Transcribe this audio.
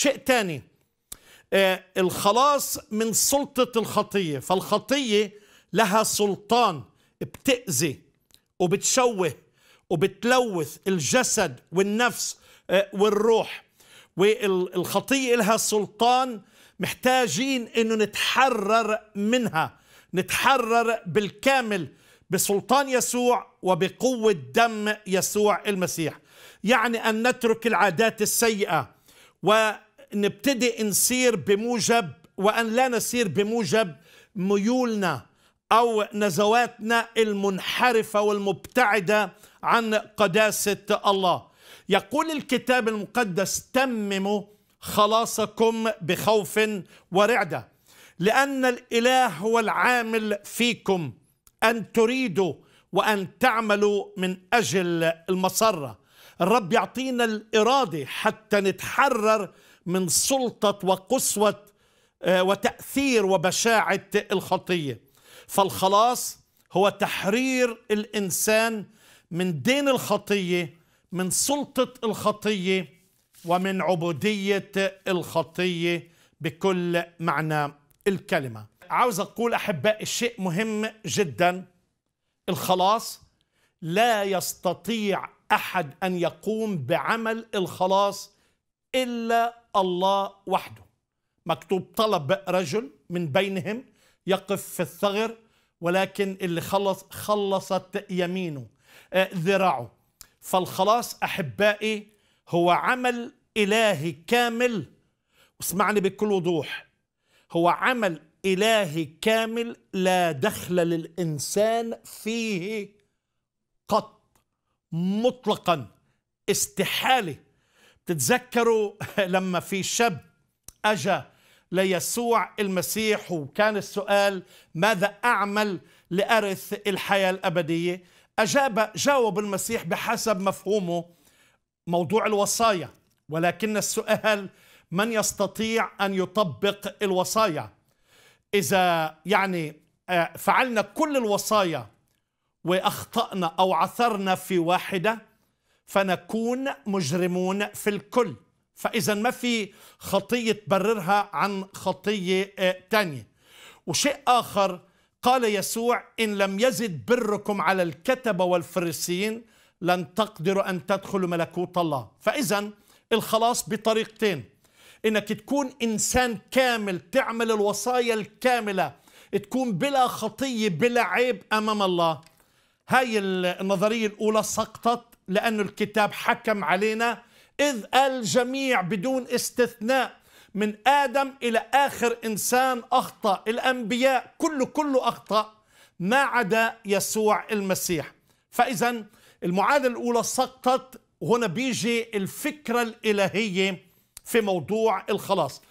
شيء تاني آه، الخلاص من سلطة الخطية فالخطية لها سلطان بتأذي وبتشوه وبتلوث الجسد والنفس آه، والروح والخطية لها سلطان محتاجين انه نتحرر منها نتحرر بالكامل بسلطان يسوع وبقوة دم يسوع المسيح يعني أن نترك العادات السيئة و نبتدي نسير بموجب وأن لا نسير بموجب ميولنا أو نزواتنا المنحرفة والمبتعدة عن قداسة الله يقول الكتاب المقدس تمموا خلاصكم بخوف ورعدة لأن الإله هو العامل فيكم أن تريدوا وأن تعملوا من أجل المسرة الرب يعطينا الإرادة حتى نتحرر من سلطة وقسوة آه، وتأثير وبشاعة الخطية فالخلاص هو تحرير الإنسان من دين الخطية من سلطة الخطية ومن عبودية الخطية بكل معنى الكلمة عاوز أقول أحبائي شيء مهم جدا الخلاص لا يستطيع أحد أن يقوم بعمل الخلاص إلا الله وحده مكتوب طلب رجل من بينهم يقف في الثغر ولكن اللي خلص خلصت يمينه آه، ذراعه فالخلاص أحبائي هو عمل إلهي كامل اسمعني بكل وضوح هو عمل إلهي كامل لا دخل للإنسان فيه قط مطلقا استحاله تتذكروا لما في شاب أجا ليسوع المسيح وكان السؤال ماذا أعمل لأرث الحياة الأبدية أجاب جاوب المسيح بحسب مفهومه موضوع الوصايا ولكن السؤال من يستطيع أن يطبق الوصايا إذا يعني آه، فعلنا كل الوصايا وأخطأنا أو عثرنا في واحدة فنكون مجرمون في الكل فإذا ما في خطية تبررها عن خطية آه، تانية وشيء آخر قال يسوع إن لم يزد بركم على الكتبة والفرسين لن تقدروا أن تدخلوا ملكوت الله فإذا الخلاص بطريقتين إنك تكون إنسان كامل تعمل الوصايا الكاملة تكون بلا خطية بلا عيب أمام الله هاي النظرية الأولى سقطت لأن الكتاب حكم علينا إذ الجميع بدون استثناء من آدم إلى آخر إنسان أخطأ الأنبياء كله كله أخطأ ما عدا يسوع المسيح فإذا المعادلة الأولى سقطت هنا بيجي الفكرة الإلهية في موضوع الخلاص